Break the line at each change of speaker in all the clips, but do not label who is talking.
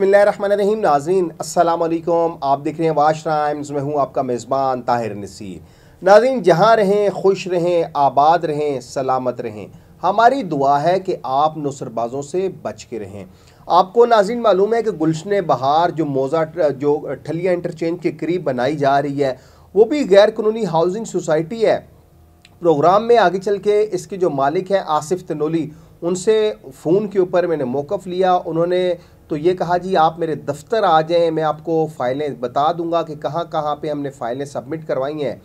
बसमिल्ल रहीम नाजीन असलकुम आप देख रहे हैं वाश टाइम्स मैं हूँ आपका मेज़बान ताहिर नसीर नाजीन जहाँ रहें खुश रहें आबाद रहें सलामत रहें हमारी दुआ है कि आप नसरबाजों से बच के रहें आपको नाजीन मालूम है कि गुलशन बहार जो मोज़ा जो ठलिया इंटरचेंज के करीब बनाई जा रही है वो भी गैर कानूनी हाउसिंग सोसाइटी है प्रोग्राम में आगे चल के इसके जो मालिक हैं आसिफ तनोली उनसे फ़ोन के ऊपर मैंने मौक़ लिया उन्होंने तो ये कहा जी आप मेरे दफ्तर आ जाएं मैं आपको फ़ाइलें बता दूंगा कि कहाँ कहाँ पे हमने फ़ाइलें सबमिट करवाई हैं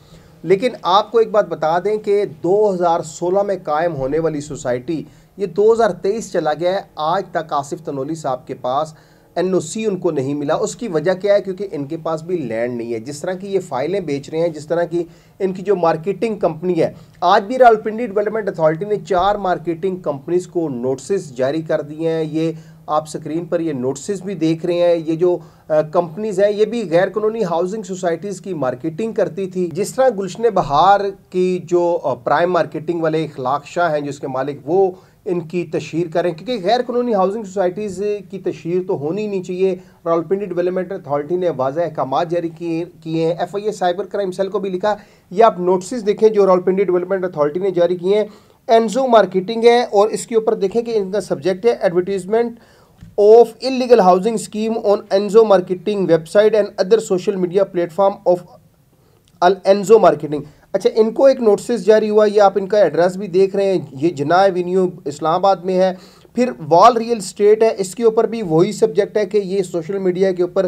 लेकिन आपको एक बात बता दें कि 2016 में कायम होने वाली सोसाइटी ये 2023 चला गया है आज तक आसिफ तनोली साहब के पास एन उनको नहीं मिला उसकी वजह क्या है क्योंकि इनके पास भी लैंड नहीं है जिस तरह की ये फाइलें बेच रहे हैं जिस तरह की इनकी जो मार्केटिंग कंपनी है आज भी रावलपिंडी डेवलपमेंट अथॉरिटी ने चार मार्केटिंग कंपनीज को नोटिस जारी कर दिए हैं ये आप स्क्रीन पर ये नोटिस भी देख रहे हैं ये जो कंपनीज हैं ये भी गैर कानूनी हाउसिंग सोसाइटीज़ की मार्केटिंग करती थी जिस तरह गुलशन बहार की जो प्राइम मार्केटिंग वाले इखलाक शाह हैं जिसके मालिक वो इनकी तशहर करें क्योंकि गैर कानूनी हाउसिंग सोसाइटीज़ की तशहर तो होनी नहीं चाहिए रावलपिंडी डेवलपमेंट अथॉरिटी ने वाज अहकाम जारी किए किए हैं F I A cyber crime cell को भी लिखा ये आप नोटिस देखें जो रावलपिंडी डेवलपमेंट अथॉरिटी ने जारी किए हैं एनजो मार्केटिंग है और इसके ऊपर देखें कि इनका सब्जेक्ट है advertisement of illegal housing scheme on एनजो marketing website and other social media platform of अल एनजो मार्केटिंग अच्छा इनको एक नोटिस जारी हुआ ये आप इनका एड्रेस भी देख रहे हैं ये जना एवेन्यू इस्लामाबाद में है फिर वॉल रियल स्टेट है इसके ऊपर भी वही सब्जेक्ट है कि ये सोशल मीडिया के ऊपर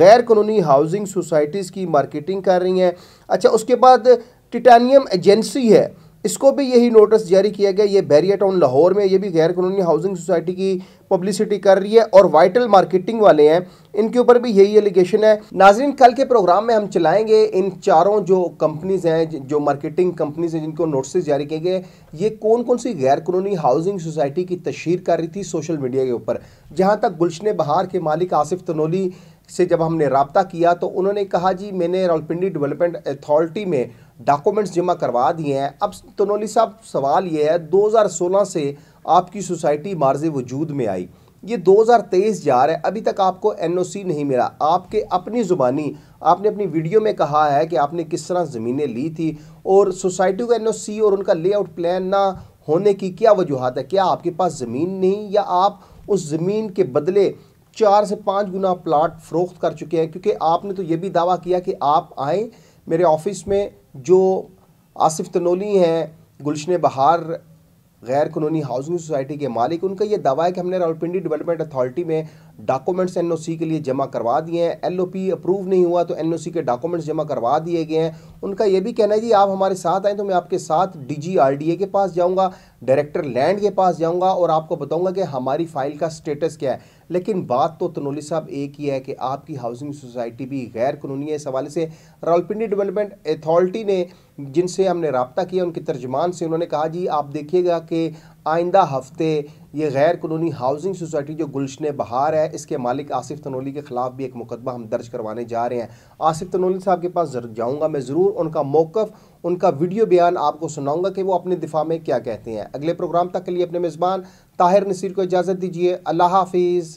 गैर कानूनी हाउसिंग सोसाइटीज़ की मार्केटिंग कर रही हैं अच्छा उसके बाद टिटानियम एजेंसी है इसको भी यही नोटिस जारी किया गया ये बैरिया टाउन लाहौर में ये भी गैर कानूनी हाउसिंग सोसाइटी की पब्लिसिटी कर रही है और वाइटल मार्केटिंग वाले हैं इनके ऊपर भी यही एलिगेशन है नाजरीन कल के प्रोग्राम में हम चलाएंगे इन चारों जो कंपनीज हैं जो मार्केटिंग कंपनीज हैं जिनको नोटिस जारी किए गए ये कौन कौन सी गैर कानूनी हाउसिंग सोसाइटी की तशहर कर रही थी सोशल मीडिया के ऊपर जहाँ तक गुलशन बहार के मालिक आसिफ तनोली से जब हमने रबता किया तो उन्होंने कहा जी मैंने रावलपिंडी डेवलपमेंट अथॉरिटी में डॉक्यूमेंट्स जमा करवा दिए हैं अब तनोली साहब सवाल ये है 2016 से आपकी सोसाइटी मार्ज वजूद में आई ये 2023 जा रहा है अभी तक आपको एनओसी नहीं मिला आपके अपनी ज़ुबानी आपने अपनी वीडियो में कहा है कि आपने किस तरह ज़मीनें ली थी और सोसाइटी का एनओसी और उनका लेआउट प्लान ना होने की क्या वजूहत है क्या आपके पास ज़मीन नहीं या आप उस ज़मीन के बदले चार से पाँच गुना प्लाट फ़रोख्त कर चुके हैं क्योंकि आपने तो ये भी दावा किया कि आप आए मेरे ऑफिस में जो आसिफ तनोली हैं गुलशन बहार गैर कानूनी हाउसिंग सोसाइटी के मालिक उनका यह दावा है कि हमने रावलपिंडी डेवलपमेंट अथॉरिटी में डॉक्यूमेंट्स एनओसी के लिए जमा करवा दिए हैं एलओपी अप्रूव नहीं हुआ तो एनओसी के डॉक्यूमेंट्स जमा करवा दिए गए हैं उनका ये भी कहना है जी आप हमारे साथ आएँ तो मैं आपके साथ ए के पास जाऊँगा डायरेक्टर लैंड के पास जाऊँगा और आपको बताऊँगा कि हमारी फ़ाइल का स्टेटस क्या है लेकिन बात तो तनोली साहब एक ही है कि आपकी हाउसिंग सोसाइटी भी गैर कानूनी है इस हवाले से रावलपिंडी डेवलपमेंट अथॉरिटी ने जिनसे हमने रबता किया उनके तर्जमान से उन्होंने कहा जी आप देखिएगा कि आइंदा हफ्ते ये गैर कानूनी हाउसिंग सोसाइटी जो गुलशन बहार है इसके मालिक आसिफ तनोली के ख़िलाफ़ भी एक मुकदमा हम दर्ज करवाने जा रहे हैं आसिफ तनोली साहब के पास जाऊँगा मैं ज़रूर उनका मौक़ उनका वीडियो बयान आपको सुनाऊँगा कि वो अपने दिफा में क्या कहते हैं अगले प्रोग्राम तक के लिए अपने मेज़बान ताहिर नसीर को इजाज़त दीजिए अल्लाह हाफिज़